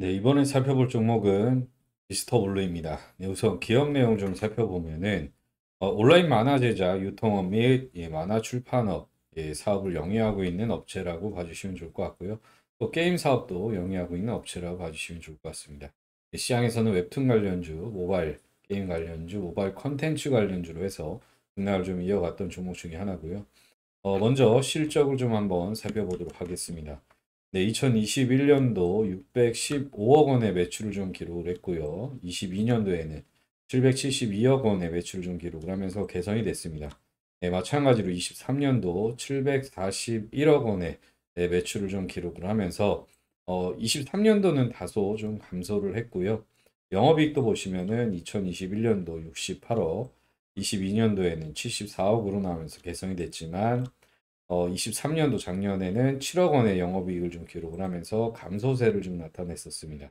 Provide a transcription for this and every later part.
네, 이번에 살펴볼 종목은 미스터 블루입니다. 네, 우선 기업 내용 좀 살펴보면은 어, 온라인 만화 제작, 유통업 및 예, 만화 출판업 예, 사업을 영위하고 있는 업체라고 봐주시면 좋을 것 같고요. 또 게임 사업도 영위하고 있는 업체라고 봐주시면 좋을 것 같습니다. 예, 시장에서는 웹툰 관련주, 모바일 게임 관련주, 모바일 컨텐츠 관련주로 해서 등락좀 이어갔던 종목 중의 하나고요. 어, 먼저 실적을 좀 한번 살펴보도록 하겠습니다. 네, 2021년도 615억 원의 매출을 좀 기록을 했고요. 22년도에는 772억 원의 매출을 좀 기록을 하면서 개선이 됐습니다. 네, 마찬가지로 23년도 741억 원의 매출을 좀 기록을 하면서 어, 23년도는 다소 좀 감소를 했고요. 영업이익도 보시면은 2021년도 68억, 22년도에는 74억으로 나오면서 개선이 됐지만 어, 23년도 작년에는 7억 원의 영업이익을 좀 기록을 하면서 감소세를 좀 나타냈었습니다.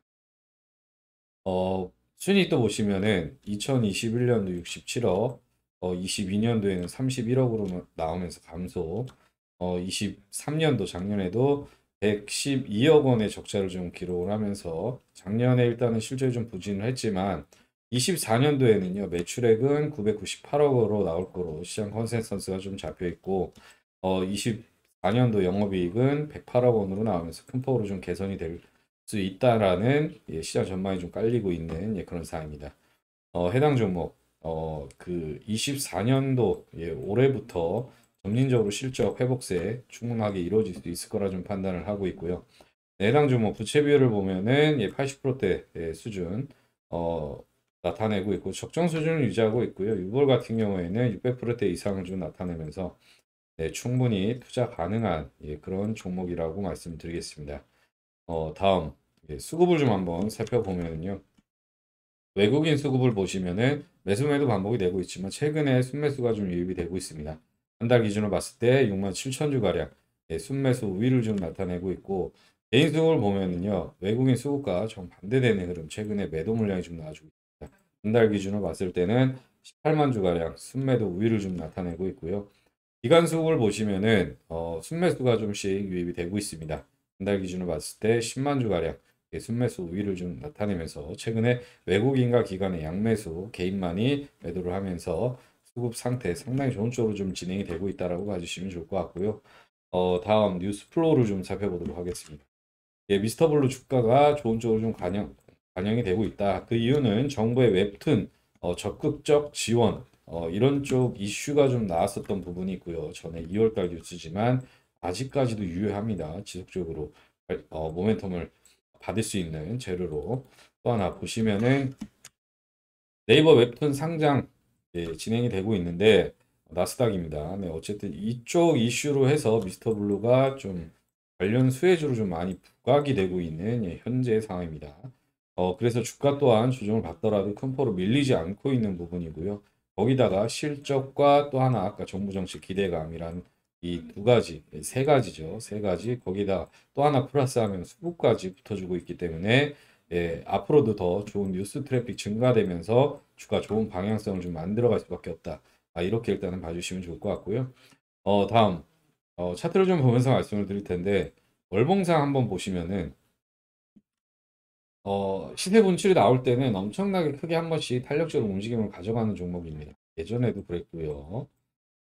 어, 순위 또 보시면은 2021년도 67억, 어, 22년도에는 31억으로 나오면서 감소, 어, 23년도 작년에도 112억 원의 적자를 좀 기록을 하면서 작년에 일단은 실제좀 부진을 했지만 24년도에는요 매출액은 998억으로 나올 거로 시장 컨센서스가 좀 잡혀 있고 어, 24년도 영업이익은 108억 원으로 나오면서 큰 폭으로 좀 개선이 될 수 있다라는 예, 시장 전망이 좀 깔리고 있는 예, 그런 사항입니다. 어, 해당 종목 어, 그 24년도 예, 올해부터 점진적으로 실적 회복세 충분하게 이루어질 수 있을 거라 좀 판단을 하고 있고요. 네, 해당 종목 부채 비율을 보면은 예, 80%대 예, 수준 어, 나타내고 있고 적정 수준을 유지하고 있고요. 6월 같은 경우에는 600%대 이상을 좀 나타내면서 네, 충분히 투자 가능한 예, 그런 종목이라고 말씀드리겠습니다. 어, 다음 예, 수급을 좀 한번 살펴보면요. 외국인 수급을 보시면은 매수매도 반복이 되고 있지만 최근에 순매수가 좀 유입이 되고 있습니다. 한 달 기준으로 봤을 때 6만 7천 주가량 예, 순매수 우위를 좀 나타내고 있고 개인 수급을 보면은요 외국인 수급과 정반대되는 흐름 최근에 매도 물량이 좀 나와주고 있습니다. 한 달 기준으로 봤을 때는 18만 주가량 순매도 우위를 좀 나타내고 있고요. 기간 수급을 보시면은 어, 순매수가 좀씩 유입이 되고 있습니다. 분달 기준으로 봤을 때 10만 주가량 예, 순매수 우위를 좀 나타내면서 최근에 외국인과 기관의 양매수 개인만이 매도를 하면서 수급 상태 상당히 좋은 쪽으로 좀 진행이 되고 있다라고 봐주시면 좋을 것 같고요. 어, 다음 뉴스 플로우를 좀 살펴보도록 하겠습니다. 예, 미스터 블루 주가가 좋은 쪽으로 좀 반영, 반영이 되고 있다. 그 이유는 정부의 웹툰 어, 적극적 지원 어, 이런 쪽 이슈가 좀 나왔었던 부분이 있고요. 전에 2월달 뉴스지만 아직까지도 유효합니다. 지속적으로 어, 모멘텀을 받을 수 있는 재료로 또 하나 보시면은 네이버 웹툰 상장 예, 진행이 되고 있는데 나스닥입니다. 네, 어쨌든 이쪽 이슈로 해서 미스터 블루가 좀 관련 수혜주로 좀 많이 부각이 되고 있는 예, 현재 상황입니다. 어, 그래서 주가 또한 조정을 받더라도 큰 포로 밀리지 않고 있는 부분이고요. 거기다가 실적과 또 하나 아까 정부 정책 기대감이란 이두 음. 가지, 네, 세 가지죠. 세 가지. 거기다 또 하나 플러스하면 수급까지 붙어주고 있기 때문에 예, 앞으로도 더 좋은 뉴스 트래픽 증가되면서 주가 좋은 방향성을 좀 만들어갈 수밖에 없다. 아, 이렇게 일단은 봐주시면 좋을 것 같고요. 어, 다음 어, 차트를 좀 보면서 말씀을 드릴 텐데 월봉상 한번 보시면은 어, 시세 분출이 나올 때는 엄청나게 크게 한 번씩 탄력적으로 움직임을 가져가는 종목입니다. 예전에도 그랬고요.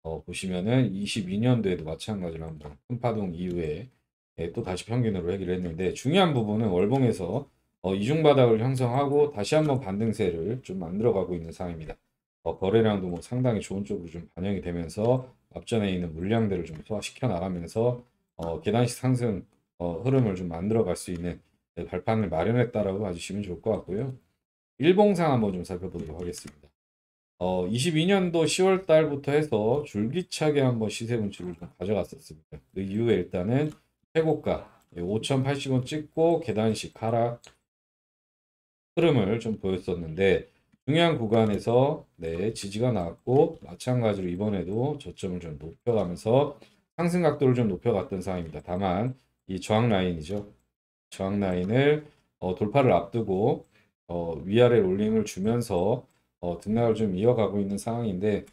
어, 보시면은 22년도에도 마찬가지로 한번 큰 파동 이후에 예, 또 다시 평균으로 회귀를 했는데 중요한 부분은 월봉에서 어, 이중바닥을 형성하고 다시 한번 반등세를 좀 만들어가고 있는 상황입니다. 어, 거래량도 뭐 상당히 좋은 쪽으로 좀 반영이 되면서 앞전에 있는 물량들을 좀 소화시켜 나가면서 어, 계단식 상승 어, 흐름을 좀 만들어갈 수 있는 네, 발판을 마련했다라고 봐주시면 좋을 것 같고요. 일봉상 한번 좀 살펴보도록 하겠습니다. 어, 22년도 10월 달부터 해서 줄기차게 한 번 시세 분출을 가져갔었습니다. 그 이후에 일단은 최고가 5,080원 예, 찍고 계단식 하락 흐름을 좀 보였었는데 중요한 구간에서 네, 지지가 나왔고 마찬가지로 이번에도 저점을 좀 높여가면서 상승 각도를 좀 높여갔던 상황입니다. 다만 이 저항 라인이죠. 저항 라인을 어, 돌파를 앞두고 어, 위아래 롤링을 주면서 어, 등락을 좀 이어가고 있는 상황인데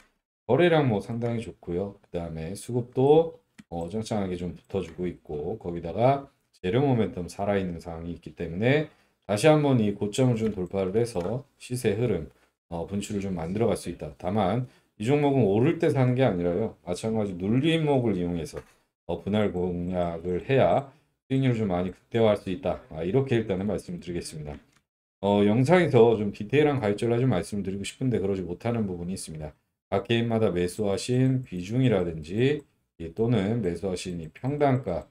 거래량 뭐 상당히 좋고요. 그 다음에 수급도 어, 정창하게 좀 붙어주고 있고 거기다가 재료 모멘텀 살아있는 상황이 있기 때문에 다시 한번 이 고점을 좀 돌파를 해서 시세 흐름 어, 분출을 좀 만들어 갈 수 있다. 다만 이 종목은 오를 때 사는 게 아니라요. 마찬가지 눌림목을 이용해서 어, 분할 공략을 해야 수익률을 좀 많이 극대화할 수 있다. 아, 이렇게 일단은 말씀 드리겠습니다. 어, 영상에서 좀 디테일한 가입자를 좀 말씀드리고 싶은데 그러지 못하는 부분이 있습니다. 각 개인마다 매수하신 비중이라든지 또는 매수하신 이 평단가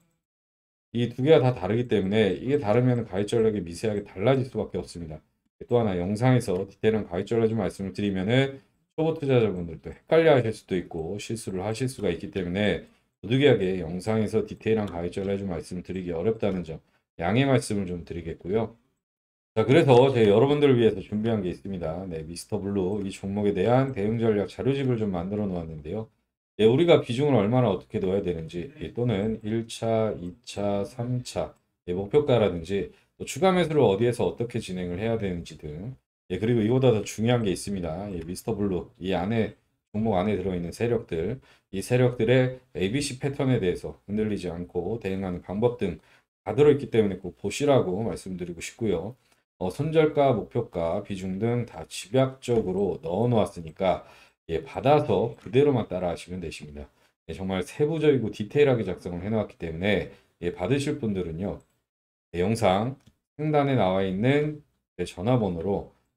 이 두 개가 다 다르기 때문에 이게 다르면 가입 전략이 미세하게 달라질 수밖에 없습니다. 또 하나 영상에서 디테일한 가입 전략 좀 말씀을 드리면은 초보 투자자분들도 헷갈려 하실 수도 있고 실수를 하실 수가 있기 때문에 부득이하게 영상에서 디테일한 가이드를 해좀 말씀드리기 어렵다는 점 양해 말씀을 좀 드리겠고요. 자 그래서 제 여러분들을 위해서 준비한 게 있습니다. 네, 미스터 블루 이 종목에 대한 대응 전략 자료집을 좀 만들어 놓았는데요. 네, 우리가 비중을 얼마나 어떻게 넣어야 되는지 예, 또는 1차, 2차, 3차 네, 예, 목표가라든지 또 추가 매수를 어디에서 어떻게 진행을 해야 되는지 등 예, 그리고 이보다 더 중요한 게 있습니다. 예, 미스터 블루 이 안에 종목 안에 들어있는 세력들, 이 세력들의 ABC 패턴에 대해서 흔들리지 않고 대응하는 방법 등 다 들어있기 때문에 꼭 보시라고 말씀드리고 싶고요. 어, 손절가, 목표가, 비중 등 다 집약적으로 넣어 놓았으니까 예, 받아서 그대로만 따라하시면 되십니다. 예, 정말 세부적이고 디테일하게 작성을 해 놓았기 때문에 예, 받으실 분들은요. 예, 영상 상단에 나와 있는 전화번호로